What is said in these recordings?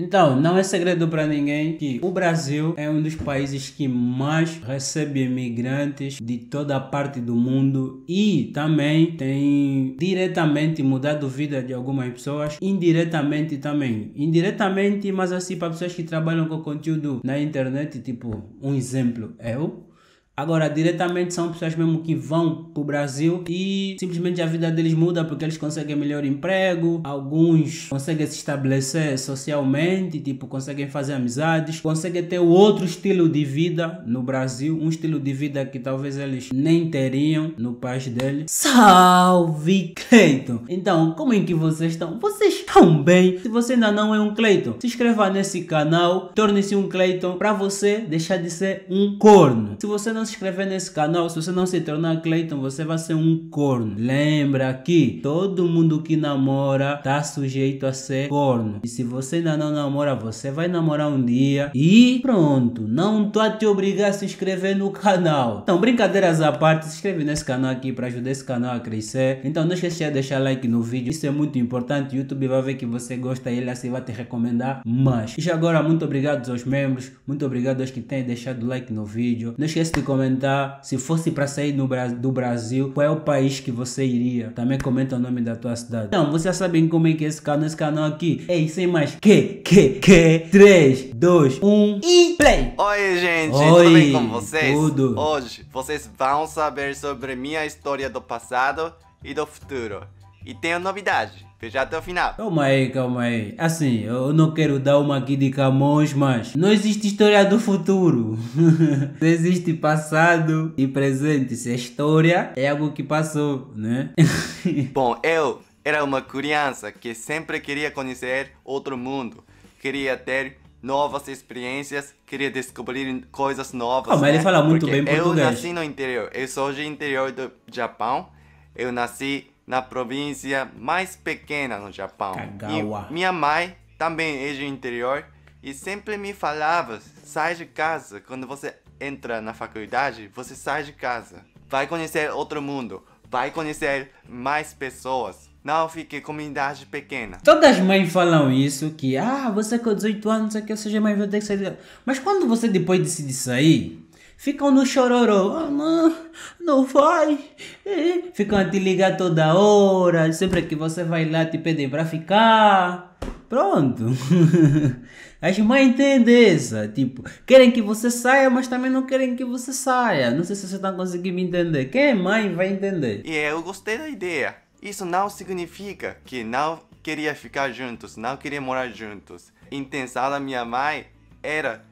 Então, não é segredo para ninguém que o Brasil é um dos países que mais recebe imigrantes de toda a parte do mundo e também tem diretamente mudado a vida de algumas pessoas, indiretamente também. Indiretamente, mas assim, para pessoas que trabalham com conteúdo na internet, tipo, um exemplo, eu é Agora, diretamente são pessoas mesmo que vão para o Brasil e simplesmente a vida deles muda porque eles conseguem melhor emprego, alguns conseguem se estabelecer socialmente, tipo, conseguem fazer amizades, conseguem ter outro estilo de vida no Brasil, um estilo de vida que talvez eles nem teriam no país dele. Salve, Cleiton! Então, como é que vocês estão? Vocês estão bem? Se você ainda não é um Cleiton, se inscreva nesse canal, torne-se um Cleiton para você deixar de ser um corno. Se você não se inscrever nesse canal, se você não se tornar Clayton, você vai ser um corno. Lembra que todo mundo que namora tá sujeito a ser corno. E se você ainda não namora, você vai namorar um dia e pronto. Não tô a te obrigar a se inscrever no canal. Então, brincadeiras à parte, se inscreve nesse canal aqui para ajudar esse canal a crescer. Então, não esqueça de deixar like no vídeo. Isso é muito importante. O YouTube vai ver que você gosta e ele assim vai te recomendar mais. E agora, muito obrigado aos membros. Muito obrigado aos que têm deixado like no vídeo. Não esqueça de comentar se fosse para sair no, do Brasil, qual é o país que você iria. Também comenta o nome da tua cidade. Então, vocês sabem como é que é esse canal, esse canal aqui. Ei, sem mais. Que, que, que. 3, 2, 1 e play! Oi, gente. Oi, tudo bem com vocês? Tudo. Hoje, vocês vão saber sobre minha história do passado e do futuro. E tenho novidade. Fechar até o final. Calma aí, calma aí. Assim, eu não quero dar uma aqui de Camões, mas não existe história do futuro. existe passado e presente. Se a história é algo que passou, né? Bom, eu era uma criança que sempre queria conhecer outro mundo. Queria ter novas experiências, queria descobrir coisas novas. Calma, mas né? ele fala muito Porque bem português. Eu nasci no interior. Eu sou de interior do Japão. Eu nasci na província mais pequena no Japão. Kagawa. E minha mãe também é do interior e sempre me falava: sai de casa. Quando você entra na faculdade, você sai de casa. Vai conhecer outro mundo. Vai conhecer mais pessoas. Não fique comunidade pequena. Todas as mães falam isso, que ah, você com 18 anos, é que seja mais velho, do que sair. Mas quando você depois decide sair, ficam no chororô. Ah, não, não vai. Ficam a te ligar toda hora. Sempre que você vai lá, te pedem para ficar. Pronto. As mães entendem essa. Tipo, querem que você saia, mas também não querem que você saia. Não sei se você está conseguindo me entender. Quem é mãe vai entender. E é, eu gostei da ideia. Isso não significa que não queria ficar juntos, não queria morar juntos. A intenção da minha mãe era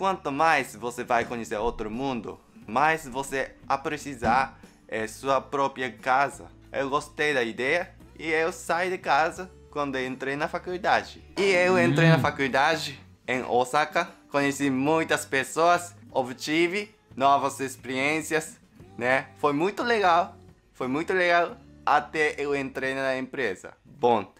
quanto mais você vai conhecer outro mundo, mais você precisar é, sua própria casa. Eu gostei da ideia e eu saí de casa quando entrei na faculdade. E eu entrei na hum. faculdade em Osaka, conheci muitas pessoas, obtive novas experiências, né? Foi muito legal, foi muito legal até eu entrei na empresa. Bom,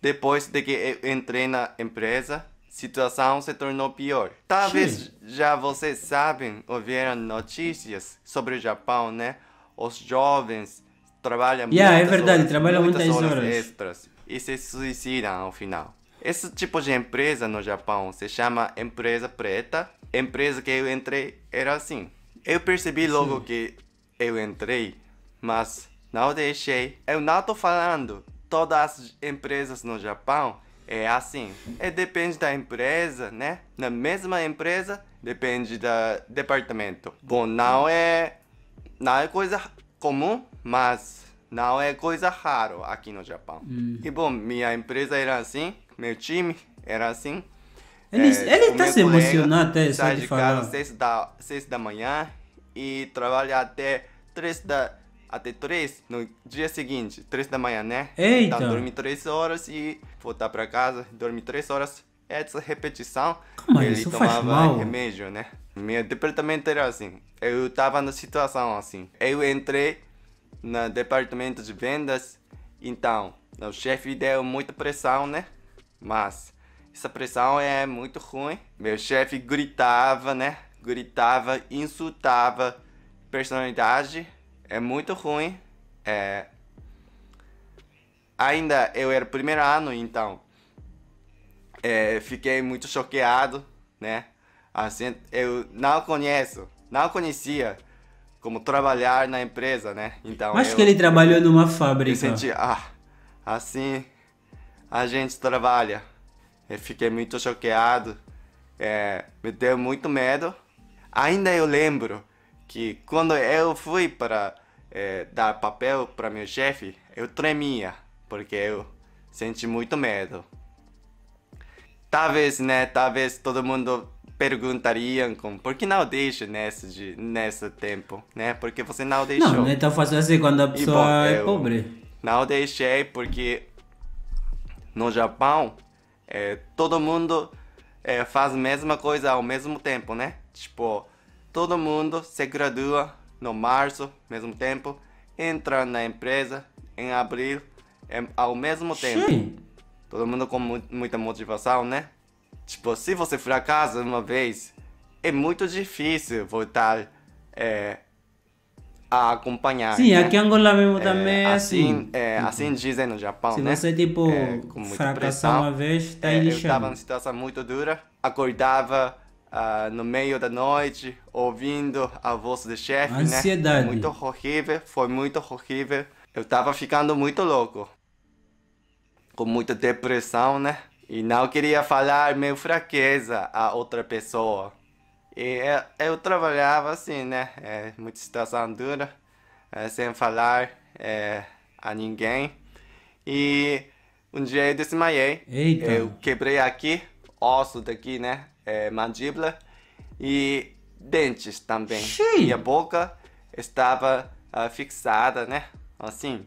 depois de que eu entrei na empresa, situação se tornou pior. Talvez Sim. já vocês sabem, ouviram notícias sobre o Japão, né? Os jovens trabalham yeah, é muitas é verdade, horas, muitas, muitas horas, horas extras e se suicidam ao final. Esse tipo de empresa no Japão se chama empresa preta. A empresa que eu entrei era assim. Eu percebi logo Sim. que eu entrei, mas não deixei. Eu não tô falando todas as empresas no Japão é assim, é depende da empresa, né? Na mesma empresa, depende do departamento. Bom, não é, não é coisa comum, mas não é coisa raro aqui no Japão. Hum. E bom, minha empresa era assim, meu time era assim. Ele, é, ele tá se emocionando até, sai de, casa às seis da, seis da manhã e trabalha até três da até 3 no dia seguinte, 3 da manhã, né? Eita. Então, dormir 3 horas e voltar tá para casa, dormir 3 horas. É essa repetição, Como ele tomava remédio, né? Meu departamento era assim. Eu tava na situação assim. Eu entrei no departamento de vendas, então, o chefe deu muita pressão, né? Mas essa pressão é muito ruim. Meu chefe gritava, né? Gritava, insultava personalidade é muito ruim. É... Ainda eu era primeiro ano, então é, fiquei muito choqueado, né? Assim, eu não conheço, não conhecia como trabalhar na empresa, né? Então acho eu, que ele trabalhou numa fábrica. Senti, ah, assim a gente trabalha. Eu fiquei muito choqueado, é, me deu muito medo. Ainda eu lembro que quando eu fui para é, dar papel para meu chefe, eu tremia, porque eu senti muito medo. Talvez, né, talvez todo mundo perguntaria como, por que não deixa nesse, de, nesse tempo, né? Porque você não deixou. Não, é tão fácil assim quando a pessoa bom, é pobre. Não deixei porque no Japão é, todo mundo é, faz a mesma coisa ao mesmo tempo, né? Tipo, todo mundo se gradua no março, mesmo tempo, entra na empresa em abril, é, ao mesmo tempo. Sim. Todo mundo com mu muita motivação, né? Tipo, se você fracassa uma vez, é muito difícil voltar é, a acompanhar. Sim, né? aqui em Angola mesmo é, também é assim, assim. É, tipo, assim uhum. dizem no Japão, se né? Se você, tipo, é, fracassar uma vez, tá é, lixando. Eu estava numa situação muito dura, acordava uh, no meio da noite, ouvindo a voz do chefe, né? Ansiedade. né? Muito horrível, foi muito horrível. Eu tava ficando muito louco. Com muita depressão, né? E não queria falar meio fraqueza a outra pessoa. E eu, eu trabalhava assim, né? É, muita situação dura, é, sem falar é, a ninguém. E um dia eu desmaiei. Eita. Eu quebrei aqui, osso daqui, né? é, mandíbula e dentes também. Sim. E a boca estava uh, fixada, né? Assim.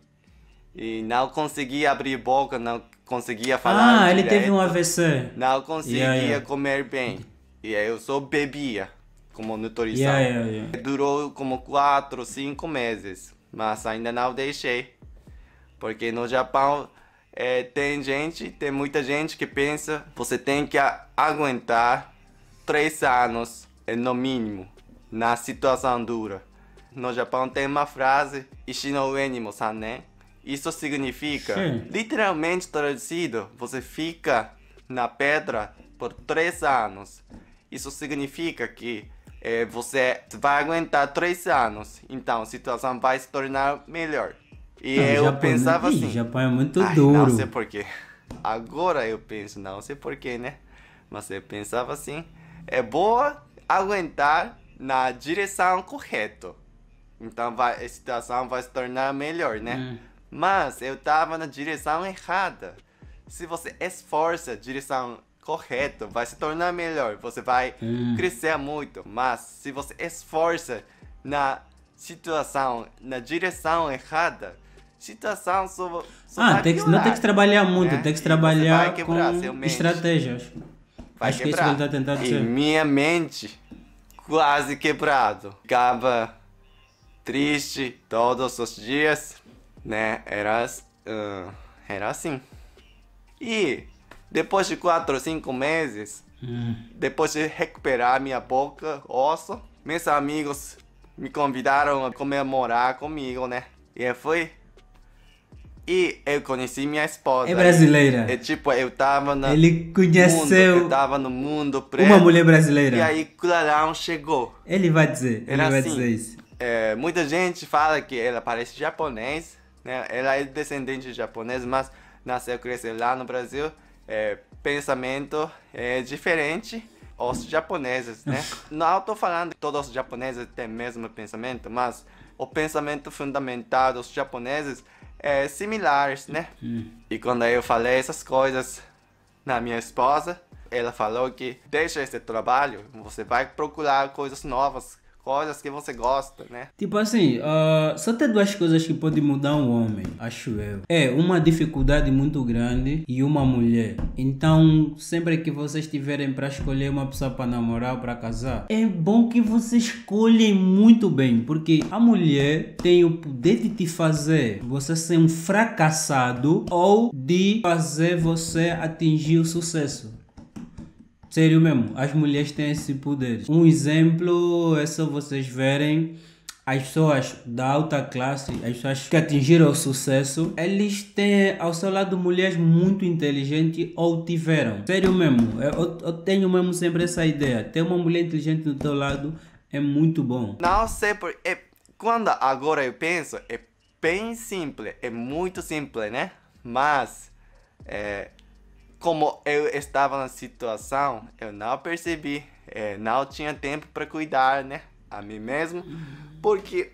E não conseguia abrir boca, não conseguia falar. Ah, direito, ele teve um AVC. Não conseguia yeah, yeah. comer bem. E eu só bebia como nutrição. Yeah, Durou como 4, 5 meses. Mas ainda não deixei. Porque no Japão é, tem gente, tem muita gente que pensa você tem que aguentar três anos, é, no mínimo, na situação dura. No Japão tem uma frase, Ishino né? Sanen. Isso significa, Sim. literalmente traduzido, você fica na pedra por três anos. Isso significa que é, você vai aguentar três anos, então a situação vai se tornar melhor. E não, eu Japão, é pensava assim. Japão é muito ai, duro. Não sei porquê. Agora eu penso, não sei porquê, né? Mas eu pensava assim. É boa aguentar na direção correta. Então vai, a situação vai se tornar melhor, né? Hum. Mas eu tava na direção errada. Se você esforça a direção correta, vai se tornar melhor. Você vai hum. crescer muito. Mas se você esforça na situação, na direção errada, Citação sobre. sobre ah, tem que, não tem que trabalhar né? muito, né? tem que trabalhar quebrar, com estratégias. Vai Acho quebrar. que isso que ele está tentando dizer. E minha mente quase quebrado. Ficava triste todos os dias, né? Era, uh, era assim. E depois de 4 ou 5 meses, hum. depois de recuperar minha boca, osso, meus amigos me convidaram a comemorar comigo, né? E foi e eu conheci minha esposa. É brasileira. É tipo, eu tava no. Ele conheceu. Mundo, eu tava no mundo preto. Uma mulher brasileira. E aí Clarão chegou. Ele vai dizer. Ele Era é vai assim, dizer isso. É, muita gente fala que ela parece japonês, né? Ela é descendente de japonês, mas nasceu, cresceu lá no Brasil. É, pensamento é diferente os japoneses, né? Não estou falando que todos os japoneses têm o mesmo pensamento, mas o pensamento fundamental dos japoneses é, similares, né? E quando eu falei essas coisas na minha esposa, ela falou que deixa esse trabalho, você vai procurar coisas novas coisas que você gosta, né? Tipo assim, uh, só tem duas coisas que podem mudar um homem, acho eu. É uma dificuldade muito grande e uma mulher. Então, sempre que vocês tiverem para escolher uma pessoa para namorar ou para casar, é bom que vocês escolhem muito bem, porque a mulher tem o poder de te fazer você ser um fracassado ou de fazer você atingir o sucesso. Sério mesmo, as mulheres têm esse poder. Um exemplo é só vocês verem as pessoas da alta classe, as pessoas que atingiram o sucesso, eles têm ao seu lado mulheres muito inteligentes ou tiveram. Sério mesmo, é, eu, eu tenho mesmo sempre essa ideia. Ter uma mulher inteligente no teu lado é muito bom. Não sei por... É, quando agora eu penso, é bem simples, é muito simples, né? Mas é, como eu estava na situação, eu não percebi, é, não tinha tempo para cuidar, né? A mim mesmo, porque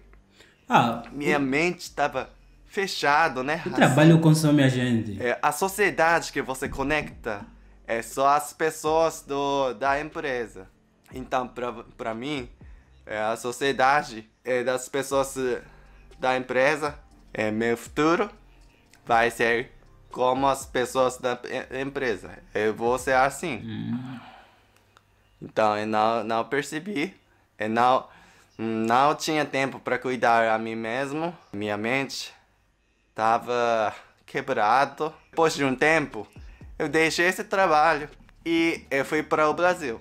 ah, minha o... mente estava fechada, né? O assim, trabalho consome a gente. É, a sociedade que você conecta é só as pessoas do, da empresa. Então, para mim, é a sociedade é das pessoas eh, da empresa é meu futuro vai ser como as pessoas da empresa. Eu vou ser assim. Hum. Então, eu não, não percebi. Eu não, não tinha tempo para cuidar a mim mesmo. Minha mente estava quebrado. Depois de um tempo, eu deixei esse trabalho e eu fui para o Brasil.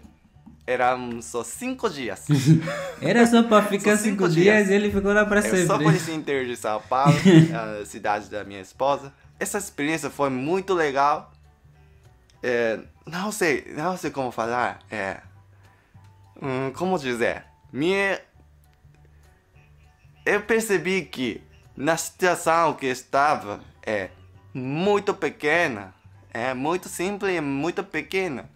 Eram só cinco dias. Era só para ficar só cinco, cinco, dias e ele ficou lá para sempre. Eu só conheci interior de São Paulo, a cidade da minha esposa essa experiência foi muito legal. É, não sei, não sei como falar. É, hum, como dizer? Minha, eu percebi que na situação que estava é muito pequena, é muito simples, é muito pequena.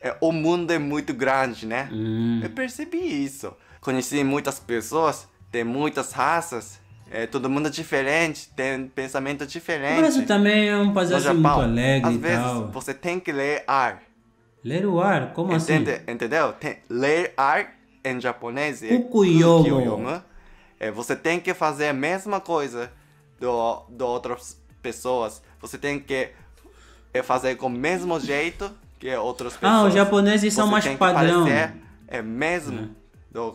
É, o mundo é muito grande, né? Hum. Eu percebi isso. Conheci muitas pessoas, tem muitas raças, é, todo mundo é diferente, tem pensamento diferente. O Brasil também é um país assim muito alegre Às vezes tal. você tem que ler ar. Ler o ar? Como assim? Entende, assim? Entendeu? Tem, ler ar em japonês é Kukuyoma. É, você tem que fazer a mesma coisa do, do outras pessoas. Você tem que é, fazer com o mesmo jeito que outras pessoas. Ah, os japoneses são mais padrão. é mesmo. É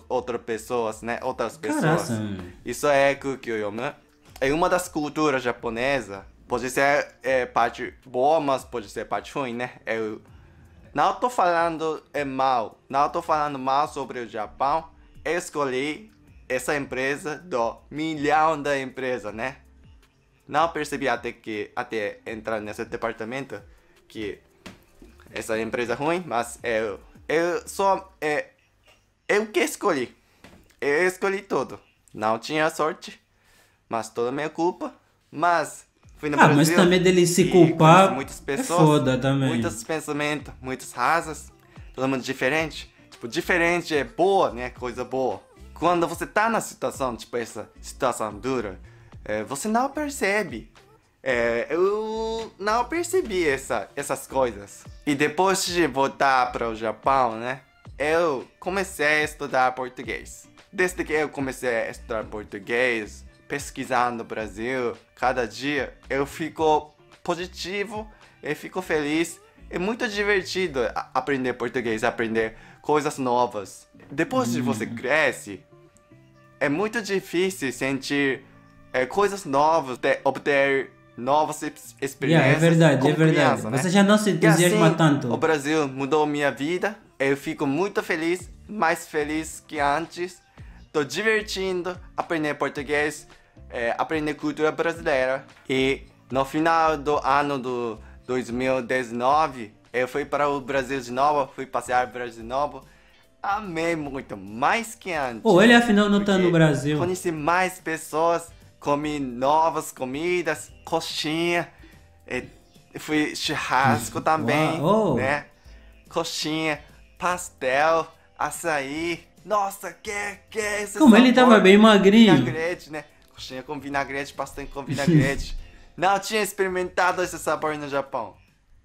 outras pessoas, né? Outras pessoas. Caraca. Isso é Kukyoyomu. Né? É uma das culturas japonesas. Pode ser é, parte boa, mas pode ser parte ruim, né? Eu é não tô falando é mal. Não tô falando mal sobre o Japão. Eu escolhi essa empresa do milhão da empresa, né? Não percebi até que até entrar nesse departamento que essa empresa é ruim, mas eu eu só é, eu que escolhi. Eu escolhi tudo. Não tinha sorte, mas toda minha culpa. Mas fui no ah, Brasil. Ah, mas também dele se culpar muitas é pessoas, é foda também. Muitos pensamentos, muitas razas, todo mundo diferente. Tipo, diferente é boa, né? Coisa boa. Quando você tá na situação, tipo, essa situação dura, é, você não percebe. É, eu não percebi essa, essas coisas. E depois de voltar para o Japão, né? eu comecei a estudar português. Desde que eu comecei a estudar português, pesquisando o Brasil, cada dia eu fico positivo, eu fico feliz. É muito divertido aprender português, aprender coisas novas. Depois que você hum. cresce, é muito difícil sentir é, coisas novas, de obter novas experiências. Yeah, é verdade, é verdade. Criança, né? Você já não se assim, entusiasma assim, tanto. O Brasil mudou minha vida eu fico muito feliz, mais feliz que antes. Tô divertindo, aprender português, é, aprender cultura brasileira. E no final do ano do 2019, eu fui para o Brasil de novo, fui passear no Brasil de novo. Amei muito, mais que antes. Ou oh, ele afinal não tá no Brasil. Conheci mais pessoas, comi novas comidas, coxinha, fui churrasco hum, também, oh. né? Coxinha, pastel, açaí. Nossa, que que Como ele tava bem magrinho. Vinagrete, né? Coxinha com vinagrete, pastel com vinagrete. Não tinha experimentado esse sabor no Japão,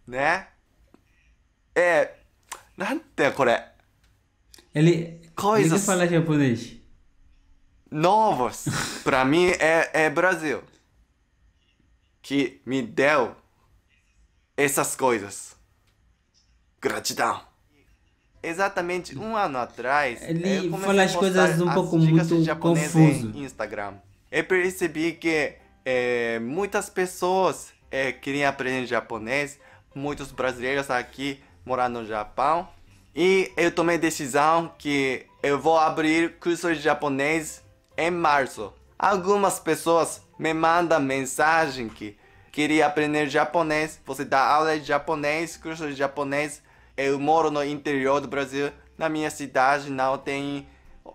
né? É, nante kore. Ele coisas. Ele fala japonês. Novos. pra mim é é Brasil. Que me deu essas coisas. Gratidão. Exatamente um ano atrás, ele fala as coisas um pouco muito confuso. Instagram. Eu percebi que é, muitas pessoas é, queriam aprender japonês, muitos brasileiros aqui morando no Japão. E eu tomei decisão que eu vou abrir cursos de japonês em março. Algumas pessoas me mandam mensagem que queria aprender japonês, você dá aula de japonês, curso de japonês, eu moro no interior do Brasil, na minha cidade não tem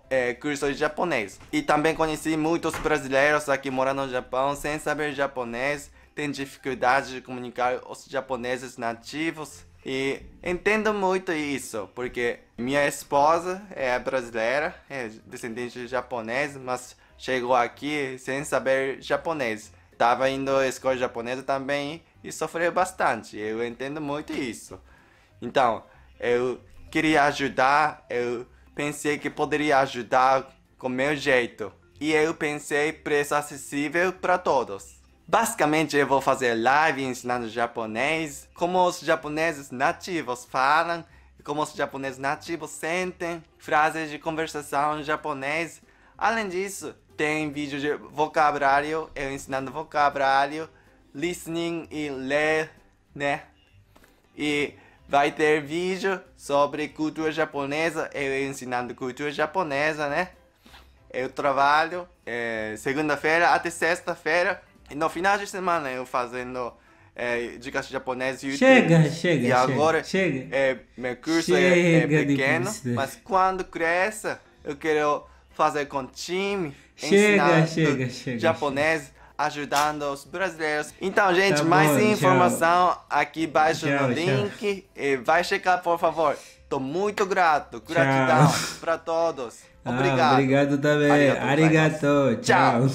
é, curso de japonês. E também conheci muitos brasileiros aqui morando no Japão sem saber japonês, tem dificuldade de comunicar os japoneses nativos. E entendo muito isso, porque minha esposa é brasileira, é descendente de japonês, mas chegou aqui sem saber japonês. Tava indo à escola japonesa também e sofreu bastante. Eu entendo muito isso. Então, eu queria ajudar, eu pensei que poderia ajudar com meu jeito. E eu pensei preço acessível para todos. Basicamente, eu vou fazer live ensinando japonês, como os japoneses nativos falam, como os japoneses nativos sentem, frases de conversação em japonês. Além disso, tem vídeo de vocabulário, eu ensinando vocabulário, listening e ler, né? E vai ter vídeo sobre cultura japonesa, eu ensinando cultura japonesa, né? Eu trabalho é, segunda-feira até sexta-feira e no final de semana eu fazendo é, dicas japonesas YouTube. Chega, chega, E agora chega, É, meu curso é, é, pequeno, mas quando cresça eu quero fazer com time, chega, ensinar chega, chega, japonês. Chega ajudando os brasileiros. Então, tá gente, tá bom, mais informação tchau. aqui embaixo no link. E Vai checar, por favor. Tô muito grato. Gratidão para todos. Obrigado. Ah, obrigado também. Arigato. Arigato. Tchau.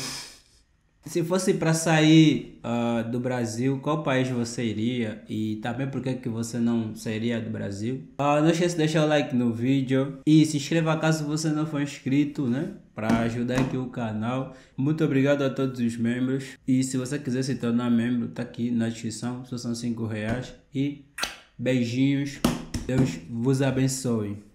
Se fosse para sair uh, do Brasil, qual país você iria? E também por que, que você não sairia do Brasil? Uh, não esqueça de deixar o like no vídeo e se inscreva caso você não for inscrito, né? Para ajudar aqui o canal. Muito obrigado a todos os membros. E se você quiser se tornar membro, tá aqui na descrição. Só são 5 reais. E beijinhos. Deus vos abençoe.